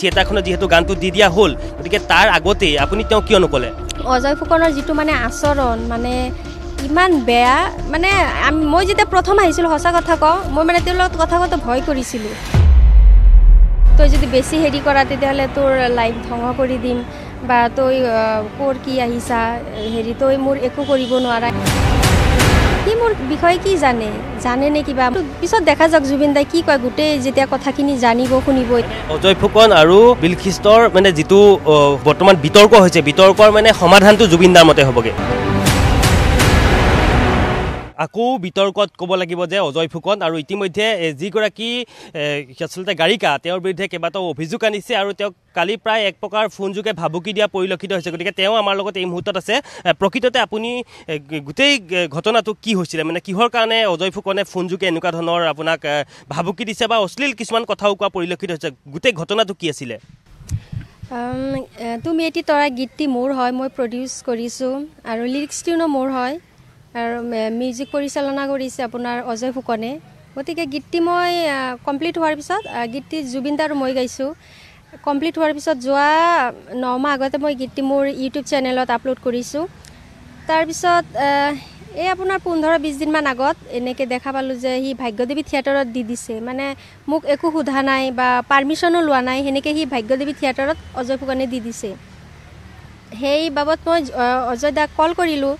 থিয়েটাৰখনত যিহেতু গানটো দি দিয়া হ'ল গতিকে তাৰ আগতেই আপুনি তেওঁ কিয় নক'লে অজয় ফুকনৰ যিটো মানে আচৰণ মানে ইমান বেয়া মানে মই যেতিয়া প্ৰথম আহিছিলোঁ সঁচা কথা কওঁ মই মানে তেওঁৰ লগত কথা কওঁতে ভয় কৰিছিলোঁ তই যদি বেছি হেৰি কৰা তেতিয়াহ'লে তোৰ লাইফ ধ্বংস কৰি দিম বা তই ক'ৰ কি আহিছা হেৰি তই মোৰ একো কৰিব নোৱাৰা সি মোৰ বিষয়ে কি জানে জানেনে কিবা পিছত দেখা যাওক জুবিন দাই কি কয় গোটেই যেতিয়া কথাখিনি জানিব শুনিব অজয় ফুকন আৰু বিলখিষ্টৰ মানে যিটো বৰ্তমান বিতৰ্ক হৈছে বিতৰ্কৰ মানে সমাধানটো জুবিন দাৰ মতে হ'বগৈ আকৌ বিতৰ্কত ক'ব লাগিব যে অজয় ফুকন আৰু ইতিমধ্যে যিগৰাকী আচলতে গাৰিকা তেওঁৰ বিৰুদ্ধে কেইবাটাও অভিযোগ আনিছে আৰু তেওঁক কালি প্ৰায় এক প্ৰকাৰ ফোনযোগে ভাবুকি দিয়া পৰিলক্ষিত হৈছে গতিকে তেওঁ আমাৰ লগত এই মুহূৰ্তত আছে প্ৰকৃততে আপুনি গোটেই ঘটনাটো কি হৈছিলে মানে কিহৰ কাৰণে অজয় ফুকনে ফোনযোগে এনেকুৱা ধৰণৰ আপোনাক ভাবুকি দিছে বা অশ্লীল কিছুমান কথাও কোৱা পৰিলক্ষিত হৈছে গোটেই ঘটনাটো কি আছিলে তুমি এটি তৰা গীতটি মোৰ হয় মই প্ৰডিউচ কৰিছোঁ আৰু লিৰিক্সটিও মোৰ হয় আৰু মিউজিক পৰিচালনা কৰিছে আপোনাৰ অজয় ফুকনে গতিকে গীতটি মই কমপ্লিট হোৱাৰ পিছত গীতটি জুবিনদা আৰু মই গাইছোঁ কমপ্লিট হোৱাৰ পিছত যোৱা নমাহ আগতে মই গীতটি মোৰ ইউটিউব চেনেলত আপলোড কৰিছোঁ তাৰপিছত এই আপোনাৰ পোন্ধৰ বিছদিনমান আগত এনেকৈ দেখা পালোঁ যে সি ভাগ্যদেৱী থিয়েটাৰত দি দিছে মানে মোক একো সোধা নাই বা পাৰ্মিশ্যনো লোৱা নাই সেনেকৈ সি ভাগ্যদেৱী থিয়েটাৰত অজয় ফুকনে দি দিছে সেই বাবদ মই অজয় দাক কল কৰিলোঁ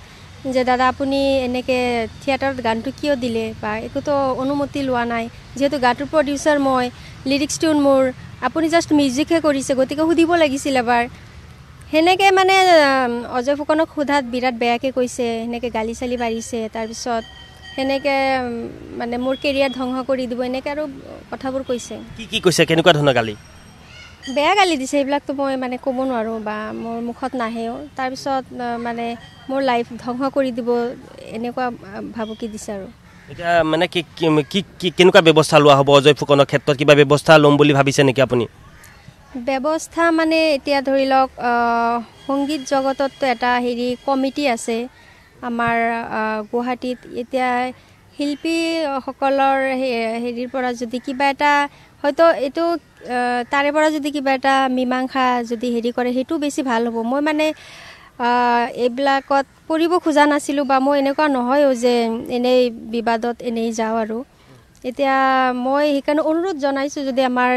যে দাদা আপুনি এনেকৈ থিয়েটাৰত গানটো কিয় দিলে বা একোতো অনুমতি লোৱা নাই যিহেতু গানটোৰ প্ৰডিউচাৰ মই লিৰিক্স টিউন মোৰ আপুনি জাষ্ট মিউজিকহে কৰিছে গতিকে সুধিব লাগিছিল এবাৰ সেনেকৈ মানে অজয় ফুকনক সোধাত বিৰাট বেয়াকৈ কৈছে সেনেকৈ গালি চালি পাৰিছে তাৰপিছত সেনেকৈ মানে মোৰ কেৰিয়াৰ ধ্বংস কৰি দিব এনেকৈ আৰু কথাবোৰ কৈছে কি কি কৈছে কেনেকুৱা ধৰণৰ গালি বেয়া গালি দিছে সেইবিলাকতো মই মানে ক'ব নোৱাৰোঁ বা মোৰ মুখত নাহেও তাৰপিছত মানে মোৰ লাইফ ধ্বংস কৰি দিব এনেকুৱা ভাবুকি দিছে আৰু এতিয়া মানে কি কি কেনেকুৱা ব্যৱস্থা লোৱা হ'ব অজয় ফুকনৰ ক্ষেত্ৰত কিবা ব্যৱস্থা ল'ম বুলি ভাবিছে নেকি আপুনি ব্যৱস্থা মানে এতিয়া ধৰি লওক সংগীত জগততো এটা হেৰি কমিটি আছে আমাৰ গুৱাহাটীত এতিয়া শিল্পীসকলৰ হেৰিৰ পৰা যদি কিবা এটা হয়তো এইটো তাৰে পৰা যদি কিবা এটা মীমাংসা যদি হেৰি কৰে সেইটো বেছি ভাল হ'ব মই মানে এইবিলাকত পঢ়িব খোজা নাছিলোঁ বা মই এনেকুৱা নহয়ো যে এনেই বিবাদত এনেই যাওঁ আৰু এতিয়া মই সেইকাৰণে অনুৰোধ জনাইছোঁ যদি আমাৰ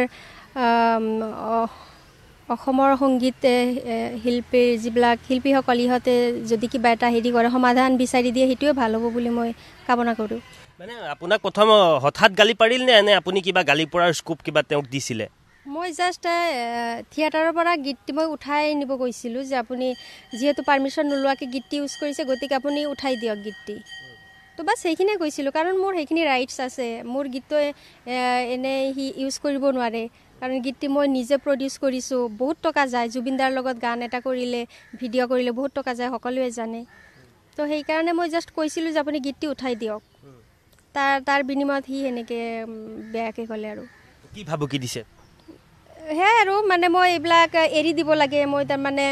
অসমৰ সংগীত শিল্পীৰ যিবিলাক শিল্পীসকল ইহঁতে যদি কিবা এটা হেৰি কৰে সমাধান বিচাৰি দিয়ে সেইটোৱে ভাল হ'ব বুলি মই কামনা কৰোঁ মানে আপোনাক প্ৰথম হঠাৎ গালি পাৰিলনে এনে আপুনি কিবা গালি পৰাৰ স্কোপ কিবা তেওঁক দিছিলে মই জাষ্ট থিয়েটাৰৰ পৰা গীতটি মই উঠাই নিব গৈছিলোঁ যে আপুনি যিহেতু পাৰ্মিশ্যন নোলোৱাকৈ গীতটি ইউজ কৰিছে গতিকে আপুনি উঠাই দিয়ক গীতটি তো বাছ সেইখিনিয়ে কৈছিলোঁ কাৰণ মোৰ সেইখিনি ৰাইটছ আছে মোৰ গীতটোৱে এনেই সি ইউজ কৰিব নোৱাৰে কাৰণ গীতটি মই নিজে প্ৰডিউচ কৰিছোঁ বহুত টকা যায় জুবিনদাৰ লগত গান এটা কৰিলে ভিডিঅ' কৰিলে বহুত টকা যায় সকলোৱে জানে তো সেইকাৰণে মই জাষ্ট কৈছিলোঁ যে আপুনি গীতটি উঠাই দিয়ক তাৰ তাৰ বিনিময়ত সি সেনেকৈ বেয়াকৈ ক'লে আৰু কি ভাবুকি দিছে সেয়াই আৰু মানে মই এইবিলাক এৰি দিব লাগে মই তাৰমানে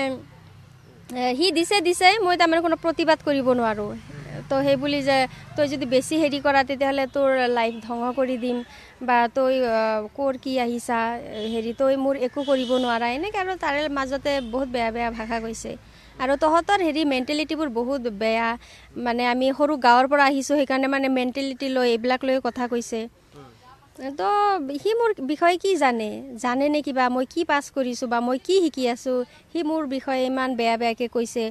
সি দিছে দিছে মই তাৰমানে কোনো প্ৰতিবাদ কৰিব নোৱাৰোঁ তো সেই বুলি যে তই যদি বেছি হেৰি কৰা তেতিয়াহ'লে তোৰ লাইফ ধ্বংস কৰি দিম বা তই ক'ৰ কি আহিছা হেৰি তই মোৰ একো কৰিব নোৱাৰা এনেকৈ আৰু তাৰে মাজতে বহুত বেয়া বেয়া ভাষা কৈছে আৰু তহঁতৰ হেৰি মেণ্টেলিটিবোৰ বহুত বেয়া মানে আমি সৰু গাঁৱৰ পৰা আহিছোঁ সেইকাৰণে মানে মেণ্টেলিটি লৈ এইবিলাক লৈ কথা কৈছে তো সি মোৰ বিষয়ে কি জানে জানেনে কিবা মই কি পাছ কৰিছোঁ বা মই কি শিকি আছোঁ সি মোৰ বিষয়ে ইমান বেয়া বেয়াকৈ কৈছে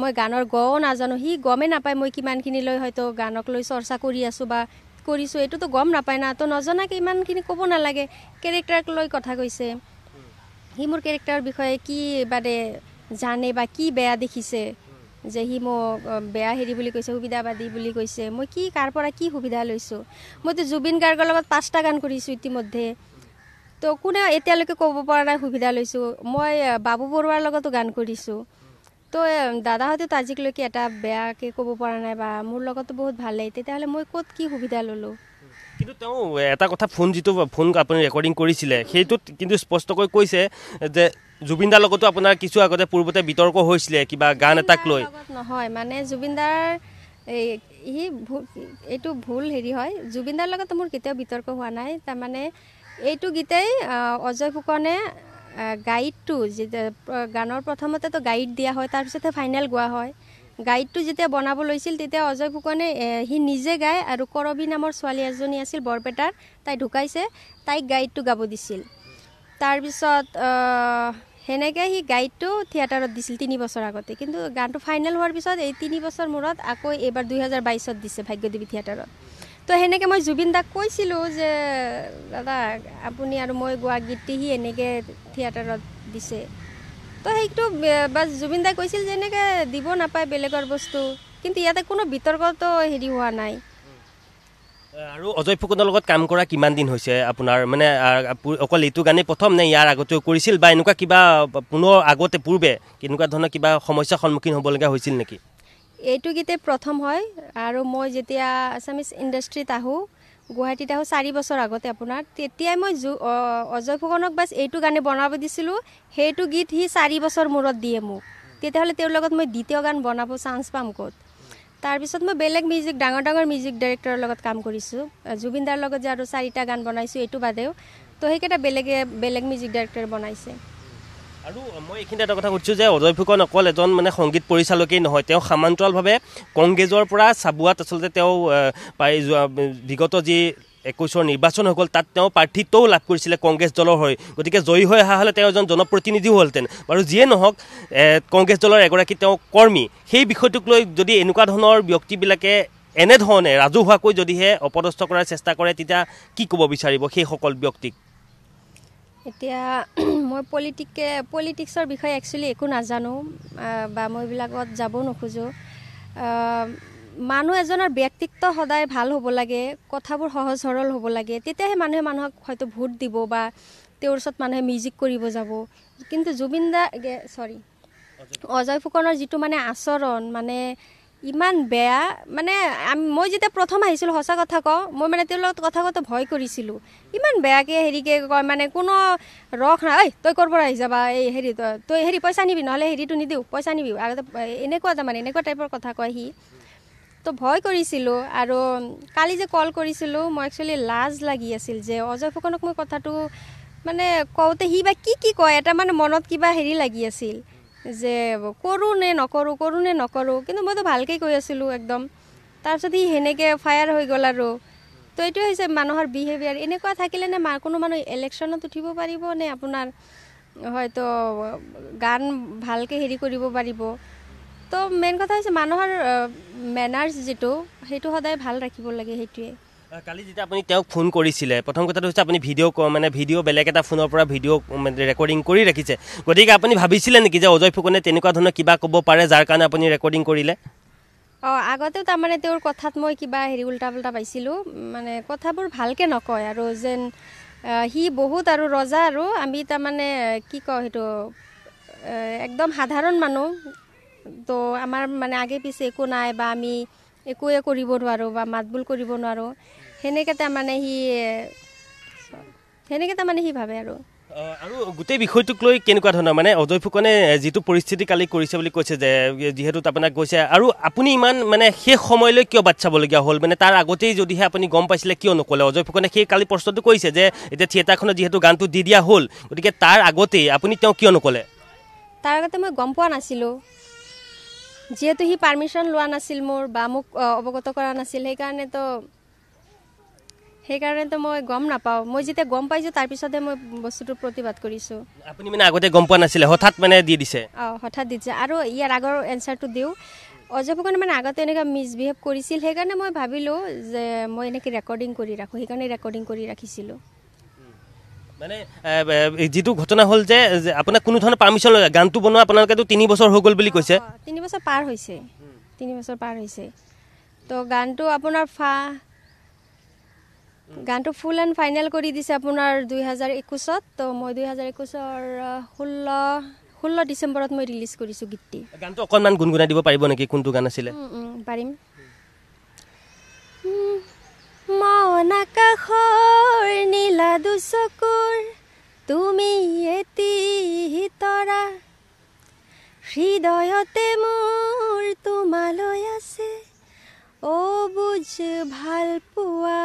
মই গানৰ গও নাজানো সি গমেই নাপায় মই কিমানখিনিলৈ হয়তো গানক লৈ চৰ্চা কৰি আছোঁ বা কৰিছোঁ এইটোতো গম নাপায় না তো নজনাকৈ ইমানখিনি ক'ব নালাগে কেৰেক্টাৰক লৈ কথা কৈছে সি মোৰ কেৰেক্টাৰৰ বিষয়ে কি বাদে জানে বা কি বেয়া দেখিছে যে সি মোক বেয়া হেৰি বুলি কৈছে সুবিধাবাদী বুলি কৈছে মই কি কাৰ পৰা কি সুবিধা লৈছোঁ মইতো জুবিন গাৰ্গৰ লগত পাঁচটা গান কৰিছোঁ ইতিমধ্যে তো কোনে এতিয়ালৈকে ক'ব পৰা নাই সুবিধা লৈছোঁ মই বাবু বৰুৱাৰ লগতো গান কৰিছোঁ তো দাদাহঁতেতো আজিলৈকে এটা বেয়াকৈ ক'ব পৰা নাই বা মোৰ লগতো বহুত ভালেই তেতিয়াহ'লে মই ক'ত কি সুবিধা ল'লোঁ কিন্তু তেওঁ এটা কথা ফোন যিটো ফোন আপুনি ৰেকৰ্ডিং কৰিছিলে সেইটোত কিন্তু স্পষ্টকৈ কৈছে যে জুবিনদাৰ লগতো আপোনাৰ কিছু আগতে পূৰ্বতে বিতৰ্ক হৈছিলে কিবা গান এটাক লৈ নহয় মানে জুবিনদাৰ এই ই এইটো ভুল হেৰি হয় জুবিন দাৰ লগত মোৰ কেতিয়াও বিতৰ্ক হোৱা নাই তাৰমানে এইটো গীতেই অজয় ফুকনে গাইডটো যেতিয়া গানৰ প্ৰথমতেতো গাইড দিয়া হয় তাৰপিছতহে ফাইনেল গোৱা হয় গাইডটো যেতিয়া বনাব লৈছিল তেতিয়া অজয় ফুকনে সি নিজে গায় আৰু কৰবী নামৰ ছোৱালী এজনী আছিল বৰপেটাৰ তাই ঢুকাইছে তাইক গাইডটো গাব দিছিল তাৰপিছত সেনেকৈ সি গাইডটো থিয়েটাৰত দিছিল তিনি বছৰ আগতে কিন্তু গানটো ফাইনেল হোৱাৰ পিছত এই তিনি বছৰ মূৰত আকৌ এইবাৰ দুহেজাৰ বাইছত দিছে ভাগ্যদেৱী থিয়েটাৰত তো সেনেকৈ মই জুবিন দাক কৈছিলোঁ যে দাদা আপুনি আৰু মই গোৱা গীতটি সি এনেকৈ থিয়েটাৰত দিছে তো সেইটো বা জুবিনদাই কৈছিল যে এনেকৈ দিব নাপায় বেলেগৰ বস্তু কিন্তু ইয়াতে কোনো বিতৰ্কতো হেৰি হোৱা নাই আৰু অজয় ফুকনৰ লগত কাম কৰা কিমান দিন হৈছে আপোনাৰ মানে অকল এইটো গানেই প্ৰথম নে ইয়াৰ আগতেও কৰিছিল বা এনেকুৱা কিবা পুনৰ আগতে পূৰ্বে কেনেকুৱা ধৰণৰ কিবা সমস্যাৰ সন্মুখীন হ'বলগীয়া হৈছিল নেকি এইটো গীতে প্ৰথম হয় আৰু মই যেতিয়া আছামিজ ইণ্ডাষ্ট্ৰীত আহোঁ গুৱাহাটীত আহোঁ চাৰি বছৰ আগতে আপোনাৰ তেতিয়াই মই জু অজয় ফুকনক বাছ এইটো গানে বনাব দিছিলোঁ সেইটো গীত সি চাৰি বছৰ মূৰত দিয়ে মোক তেতিয়াহ'লে তেওঁৰ লগত মই দ্বিতীয় গান বনাব চান্স পাম ক'ত তাৰপিছত মই বেলেগ মিউজিক ডাঙৰ ডাঙৰ মিউজিক ডাইৰেক্টৰৰ লগত কাম কৰিছোঁ জুবিন দাৰ লগত যে আৰু চাৰিটা গান বনাইছোঁ এইটো বাদেও তো সেইকেইটা বেলেগে বেলেগ মিউজিক ডাইৰেক্টৰে বনাইছে আৰু মই এইখিনি এটা কথা সুধিছোঁ যে অজয় ফুকন অকল এজন মানে সংগীত পৰিচালকেই নহয় তেওঁ সমান্তৰালভাৱে কংগ্ৰেছৰ পৰা চাবুৱাত আচলতে তেওঁ পাই যোৱা বিগত যি একৈছৰ নিৰ্বাচন হৈ গ'ল তাত তেওঁ প্ৰাৰ্থিত্বও লাভ কৰিছিলে কংগ্ৰেছ দলৰ হৈ গতিকে জয়ী হৈ অহা হ'লে তেওঁ এজন জনপ্ৰতিনিধিও হ'লহেঁতেন বাৰু যিয়ে নহওক কংগ্ৰেছ দলৰ এগৰাকী তেওঁ কৰ্মী সেই বিষয়টোক লৈ যদি এনেকুৱা ধৰণৰ ব্যক্তিবিলাকে এনেধৰণে ৰাজহুৱাকৈ যদিহে অপদস্থ কৰাৰ চেষ্টা কৰে তেতিয়া কি ক'ব বিচাৰিব সেইসকল ব্যক্তিক এতিয়া মই পলিটিকে পলিটিক্সৰ বিষয়ে একচুৱেলি একো নাজানো বা মই এইবিলাকত যাব নোখোজোঁ মানুহ এজনৰ ব্যক্তিত্ব সদায় ভাল হ'ব লাগে কথাবোৰ সহজ সৰল হ'ব লাগে তেতিয়াহে মানুহে মানুহক হয়তো ভোট দিব বা তেওঁৰ ওচৰত মানুহে মিউজিক কৰিব যাব কিন্তু জুবিন দা চৰি অজয় ফুকনৰ যিটো মানে আচৰণ মানে ইমান বেয়া মানে মই যেতিয়া প্ৰথম আহিছিলোঁ সঁচা কথা কওঁ মই মানে তেওঁৰ লগত কথা কওঁতে ভয় কৰিছিলোঁ ইমান বেয়াকৈ হেৰিকে কয় মানে কোনো ৰস নাই ঐ তই ক'ৰ পৰা আহি যাবা এই হেৰি তই তই হেৰি পইচা নিবি নহ'লে হেৰিটো নিদিওঁ পইচা নিবি আৰু এনেকুৱা তাৰমানে এনেকুৱা টাইপৰ কথা কয় সি তো ভয় কৰিছিলোঁ আৰু কালি যে কল কৰিছিলোঁ মই একচুৱেলি লাজ লাগি আছিল যে অজয় ফুকনক মই কথাটো মানে কওঁতে সি বা কি কি কয় এটা মানে মনত কিবা হেৰি লাগি আছিল যে কৰোঁনে নকৰোঁ কৰোঁনে নকৰোঁ কিন্তু মইতো ভালকৈ কৈ আছিলোঁ একদম তাৰপিছত সি সেনেকৈ ফায়াৰ হৈ গ'ল আৰু তো এইটো হৈছে মানুহৰ বিহেভিয়াৰ এনেকুৱা থাকিলে নে কোনো মানুহ ইলেকশ্যনত উঠিব পাৰিব নে আপোনাৰ হয়তো গান ভালকৈ হেৰি কৰিব পাৰিব তো মেইন কথা হৈছে মানুহৰ মেনাৰ্ছ যিটো সেইটো সদায় ভাল ৰাখিব লাগে সেইটোৱে কালি যেতিয়া আপুনি তেওঁক ফোন কৰিছিলে প্ৰথম কথাটো হৈছে আপুনি ভিডিঅ' ক মানে ভিডিঅ' বেলেগ এটা ফোনৰ পৰা ভিডিঅ' ৰেকৰ্ডিং কৰি ৰাখিছে গতিকে আপুনি ভাবিছিলে নেকি যে অজয় ফুকনে তেনেকুৱা ধৰণৰ কিবা ক'ব পাৰে যাৰ কাৰণে আপুনি ৰেকৰ্ডিং কৰিলে অঁ আগতেও তাৰমানে তেওঁৰ কথাত মই কিবা হেৰি উল্টা পাল্টা পাইছিলোঁ মানে কথাবোৰ ভালকৈ নকয় আৰু যেন সি বহুত আৰু ৰজা আৰু আমি তাৰমানে কি কওঁ সেইটো একদম সাধাৰণ মানুহ তো আমাৰ মানে আগে পিছে একো নাই বা আমি একোৱে কৰিব নোৱাৰোঁ বা মাত বোল কৰিব নোৱাৰোঁ সেনেকে তাৰমানে সি সেনেকে তাৰমানে সি ভাবে আৰু আৰু গোটেই বিষয়টোক লৈ কেনেকুৱা ধৰণৰ মানে অজয় ফুকনে যিটো পৰিস্থিতি কালি কৰিছে বুলি কৈছে যে যিহেতু আপোনাক কৈছে আৰু আপুনি ইমান মানে শেষ সময়লৈ কিয় বাট চাবলগীয়া হ'ল মানে তাৰ আগতেই যদিহে আপুনি গম পাইছিলে কিয় নক'লে অজয় ফুকনে সেই কালি প্ৰশ্নটো কৰিছে যে এতিয়া থিয়েটাৰখনত যিহেতু গানটো দি দিয়া হ'ল গতিকে তাৰ আগতেই আপুনি তেওঁ কিয় নক'লে তাৰ আগতে মই গম পোৱা নাছিলোঁ যিহেতু সি পাৰ্মিশ্যন লোৱা নাছিল মোৰ বা মোক অৱগত কৰা নাছিল সেইকাৰণেতো সেইকাৰণেতো মই গম নাপাওঁ মই যেতিয়া গম পাইছোঁ তাৰপিছতে মই বস্তুটো প্ৰতিবাদ কৰিছোঁ আপুনি মানে আগতে গম পোৱা নাছিলে হঠাৎ মানে দি দিছে অঁ হঠাৎ দি দিছে আৰু ইয়াৰ আগৰ এনচাৰটো দিওঁ অজয় ফুকনে মানে আগতে এনেকৈ মিছবিহেভ কৰিছিল সেইকাৰণে মই ভাবিলোঁ যে মই এনেকৈ ৰেকৰ্ডিং কৰি ৰাখোঁ সেইকাৰণে ৰেকৰ্ডিং কৰি ৰাখিছিলোঁ মানে যিটো ঘটনা হ'ল যে আপোনাক কোনো ধৰণৰ পাৰ্মিশ্যন লগা গানটো বনোৱা আপোনালোকেতো তিনি বছৰ হৈ গ'ল বুলি কৈছে তিনি বছৰ পাৰ হৈছে তিনি বছৰ পাৰ হৈছে তো গানটো আপোনাৰ ফা গানটো ফুল এণ্ড ফাইনেল কৰি দিছে আপোনাৰ দুই হাজাৰ একৈছত তো মই দুই হাজাৰ একৈছৰ ষোল্ল ষোল্ল ডিচেম্বৰত মই ৰিলিজ কৰিছোঁ গীতটি গানটো অকণমান গুণগুণাই দিব পাৰিব নেকি কোনটো গান আছিলে পাৰিম মন আকাশৰ নীলা দুচকুৰ তুমি এটি তৰা হৃদয়তে মোৰ তোমালৈ আছে অ বুজ ভাল পোৱা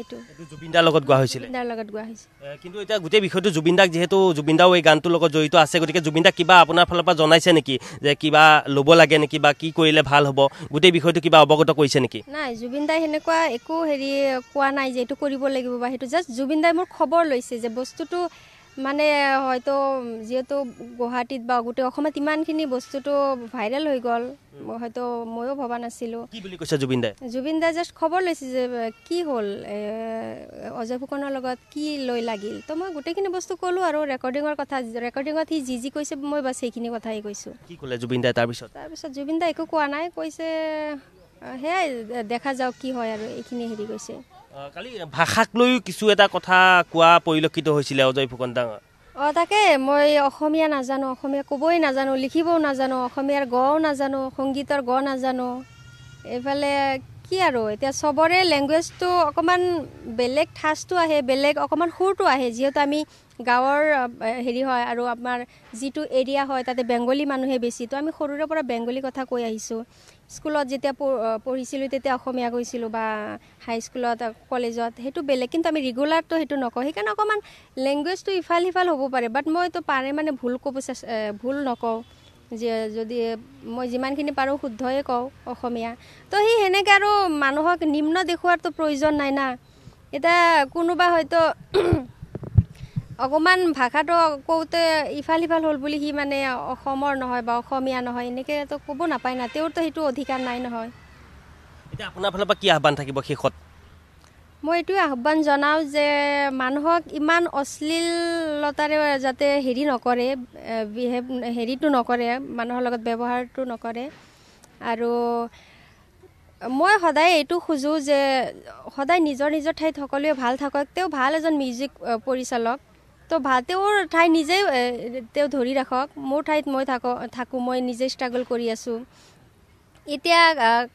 এইটো জুবিনদাৰ লগত গোৱা হৈছিল জুবিনদাৰ লগত গোৱা হৈছিল কিন্তু এতিয়া গোটেই বিষয়টো জুবিনদাক যিহেতু জুবিনদাও এই গানটোৰ লগত জড়িত আছে গতিকে জুবিনদাক কিবা আপোনাৰ ফালৰ পৰা জনাইছে নেকি যে কিবা ল'ব লাগে নেকি বা কি কৰিলে ভাল হ'ব গোটেই বিষয়টো কিবা অৱগত কৰিছে নেকি নাই জুবিনদাই সেনেকুৱা একো হেৰি কোৱা নাই যে এইটো কৰিব লাগিব বা সেইটো জাষ্ট জুবিনদাই মোৰ খবৰ লৈছে যে বস্তুটো মানে হয়তো যিহেতু গুৱাহাটীত বা গোটেই অসমত ইমানখিনি বস্তুটো ভাইৰেল হৈ গ'ল হয়তো ময়ো ভবা নাছিলো জুবিন দাই জুবিন দাই জাষ্ট খবৰ লৈছে যে কি হ'ল অজয় ফুকনৰ লগত কি লৈ লাগিল তো মই গোটেইখিনি বস্তু ক'লো আৰু ৰেকৰ্ডিঙৰ কথা ৰেকৰ্ডিঙত সি যি যি কৈছে মই বাছ সেইখিনি কথাই কৈছোঁ কি ক'লে জুবিন দাই তাৰপিছত তাৰপিছত জুবিন দাই একো কোৱা নাই কৈছে সেয়াই দেখা যাওক কি হয় আৰু এইখিনি হেৰি কৈছে কালি ভাষাক লৈও কিছু এটা কথা কোৱা পৰিলক্ষিত হৈছিলে অজয় ফুকন দাঙ অঁ তাকে মই অসমীয়া নাজানো অসমীয়া ক'বই নাজানো লিখিবও নাজানো অসমীয়াৰ গও নাজানো সংগীতৰ গ নাজানো এইফালে কি আৰু এতিয়া চবৰে লেংগুৱেজটো অকণমান বেলেগ ঠাঁচটো আহে বেলেগ অকণমান সুৰটো আহে যিহেতু আমি গাঁৱৰ হেৰি হয় আৰু আমাৰ যিটো এৰিয়া হয় তাতে বেংগলী মানুহে বেছি তো আমি সৰুৰে পৰা বেংগলী কথা কৈ আহিছোঁ স্কুলত যেতিয়া পঢ়িছিলোঁ তেতিয়া অসমীয়া কৈছিলোঁ বা হাইস্কুলত কলেজত সেইটো বেলেগ কিন্তু আমি ৰেগুলাৰটো সেইটো নকওঁ সেইকাৰণে অকণমান লেংগুৱেজটো ইফাল সিফাল হ'ব পাৰে বাট মইতো পাৰে মানে ভুল ক'ব চেষ্টা ভুল নকওঁ যে যদি মই যিমানখিনি পাৰোঁ শুদ্ধই কওঁ অসমীয়া তো সেই সেনেকৈ আৰু মানুহক নিম্ন দেখুওৱাৰতো প্ৰয়োজন নাই না এতিয়া কোনোবা হয়তো অকণমান ভাষাটো কওঁতে ইফাল সিফাল হ'ল বুলি সি মানে অসমৰ নহয় বা অসমীয়া নহয় এনেকৈতো ক'ব নাপায় না তেওঁৰতো সেইটো অধিকাৰ নাই নহয় এতিয়া আপোনাৰ ফালৰ পৰা কি আহ্বান থাকিব শেষত মই এইটোৱে আহ্বান জনাওঁ যে মানুহক ইমান অশ্লীলতাৰে যাতে হেৰি নকৰে বিহেভ হেৰিটো নকৰে মানুহৰ লগত ব্যৱহাৰটো নকৰে আৰু মই সদায় এইটো খোজোঁ যে সদায় নিজৰ নিজৰ ঠাইত সকলোৱে ভাল থাকক তেওঁ ভাল এজন মিউজিক পৰিচালক তো ভাল তেওঁৰ ঠাই নিজেই তেওঁ ধৰি ৰাখক মোৰ ঠাইত মই থাকো থাকোঁ মই নিজে ষ্ট্ৰাগল কৰি আছোঁ এতিয়া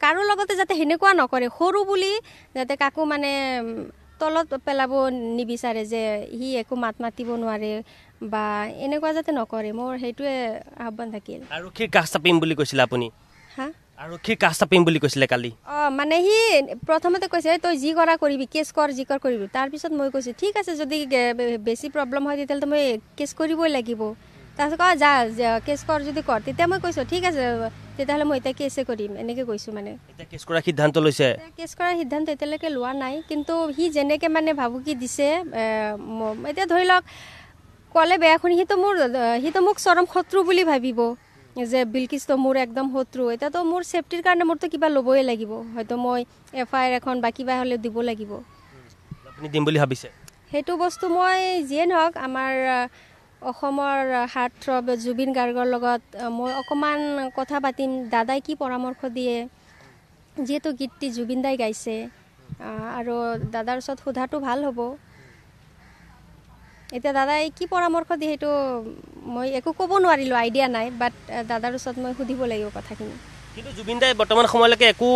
কাৰো লগতে যাতে সেনেকুৱা নকৰে সৰু বুলি যাতে কাকো মানে তলত পেলাব নিবিচাৰে যে সি একো মাত মাতিব নোৱাৰে বা এনেকুৱা যাতে নকৰে মোৰ সেইটোৱে আহ্বান থাকিল আৰক্ষীৰ কাষ চাপিম বুলি কৈছিলে আপুনি হা আৰক্ষীৰ কাষ চাপিম বুলি কৈছিলে কালি অঁ মানে সি প্ৰথমতে কৈছে তই যি কৰা কৰিবি কেছ কৰ যি কৰ কৰিবি তাৰপিছত মই কৈছোঁ ঠিক আছে যদি বেছি প্ৰব্লেম হয় তেতিয়াহ'লে মই কেছ কৰিবই লাগিব তাৰপিছত কওঁ যা কেছ কৰ যদি কৰ তেতিয়া মই কৈছোঁ ঠিক আছে তেতিয়াহ'লে মই এতিয়া কেছে কৰিম এনেকৈ কৈছোঁ মানে এতিয়া কেছ কৰাৰ সিদ্ধান্ত লৈছে কেছ কৰাৰ সিদ্ধান্ত এতিয়ালৈকে লোৱা নাই কিন্তু সি যেনেকৈ মানে ভাবুকি দিছে এতিয়া ধৰি লওক ক'লে বেয়া শুনি সিটো মোৰ সিটো মোক চৰম শত্ৰু বুলি ভাবিব যে বিলকিছ তো মোৰ একদম শত্ৰু এতিয়াতো মোৰ ছেফটিৰ কাৰণে মোৰতো কিবা ল'বই লাগিব হয়তো মই এফ আই আৰ এখন বা কিবা হ'লেও দিব লাগিব দিম বুলি ভাবিছে সেইটো বস্তু মই যিয়ে নহওক আমাৰ অসমৰ হাৰ্ট জুবিন গাৰ্গৰ লগত মই অকণমান কথা পাতিম দাদাই কি পৰামৰ্শ দিয়ে যিহেতু গীতটি জুবিন দাই গাইছে আৰু দাদাৰ ওচৰত সোধাটো ভাল হ'ব এতিয়া দাদাই কি পৰামৰ্শ দিয়ে সেইটো মই একো ক'ব নোৱাৰিলোঁ আইডিয়া নাই বাট দাদাৰ ওচৰত মই সুধিব লাগিব কথাখিনি কিন্তু জুবিন দাই বৰ্তমান সময়লৈকে একো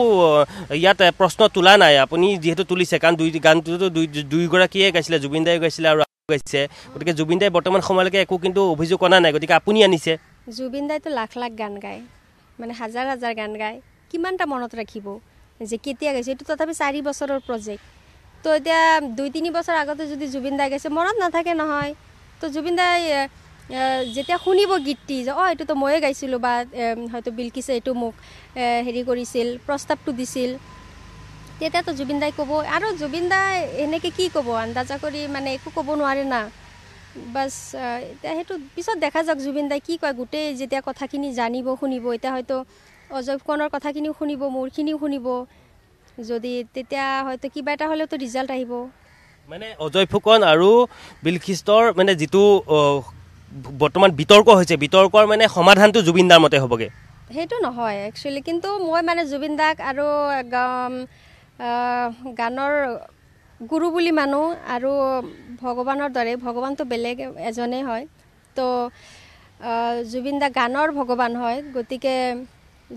ইয়াত প্ৰশ্ন তোলা নাই আপুনি যিহেতু তুলিছে কাৰণ দুই গানটোতো দুই দুইগৰাকীয়ে গাইছিলে জুবিন দাই গাইছিলে আৰু গাইছে গতিকে জুবিন দাই বৰ্তমান সময়লৈকে একো কিন্তু অভিযোগ অনা নাই গতিকে আপুনি আনিছে জুবিন দাইতো লাখ লাখ গান গায় মানে হাজাৰ হাজাৰ গান গায় কিমানটা মনত ৰাখিব যে কেতিয়া গাইছে এইটো তথাপি চাৰি বছৰৰ প্ৰজেক্ট তো এতিয়া দুই তিনি বছৰ আগতে যদি জুবিন দাই গাইছে মনত নাথাকে নহয় তো জুবিন দাই যেতিয়া শুনিব গীতটি যে অঁ এইটোতো ময়ে গাইছিলোঁ বা হয়তো বিলকিছে এইটো মোক হেৰি কৰিছিল প্ৰস্তাৱটো দিছিল তেতিয়াতো জুবিন দাই ক'ব আৰু জুবিন দাই এনেকৈ কি ক'ব আন্দাজা কৰি মানে একো ক'ব নোৱাৰে না বাচ এতিয়া সেইটো পিছত দেখা যাওক জুবিন দাই কি কয় গোটেই যেতিয়া কথাখিনি জানিব শুনিব এতিয়া হয়তো অজয় অজয়কণৰ কথাখিনিও শুনিব মোৰখিনিও শুনিব যদি তেতিয়া হয়তো কিবা এটা হ'লেওতো ৰিজাল্ট আহিব মানে অজয় ফুকন আৰু বিলখিষ্টৰ মানে যিটো বৰ্তমান বিতৰ্ক হৈছে বিতৰ্কৰ মানে সমাধানটো জুবিন দাৰ মতে হ'বগে সেইটো নহয় একচুৱেলি কিন্তু মই মানে জুবিন দাক আৰু গানৰ গুৰু বুলি মানো আৰু ভগৱানৰ দৰে ভগৱানটো বেলেগ এজনেই হয় তো জুবিন দা গানৰ ভগৱান হয় গতিকে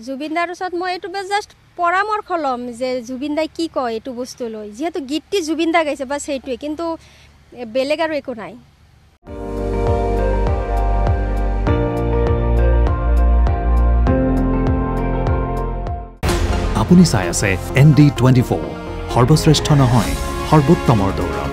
জুবিন দাৰ ওচৰত মই এইটো জাষ্ট পৰামৰ্শ ল'ম যে জুবিন দাই কি কয় এইটো বস্তু লৈ যিহেতু গীতটি জুবিন দা গাইছে বা সেইটোৱে কিন্তু বেলেগ আৰু একো নাই আপুনি চাই আছে এন ডি টুৱেণ্টি ফ'ৰ সৰ্বশ্ৰেষ্ঠ নহয় সৰ্বোত্তমৰ দৌৰ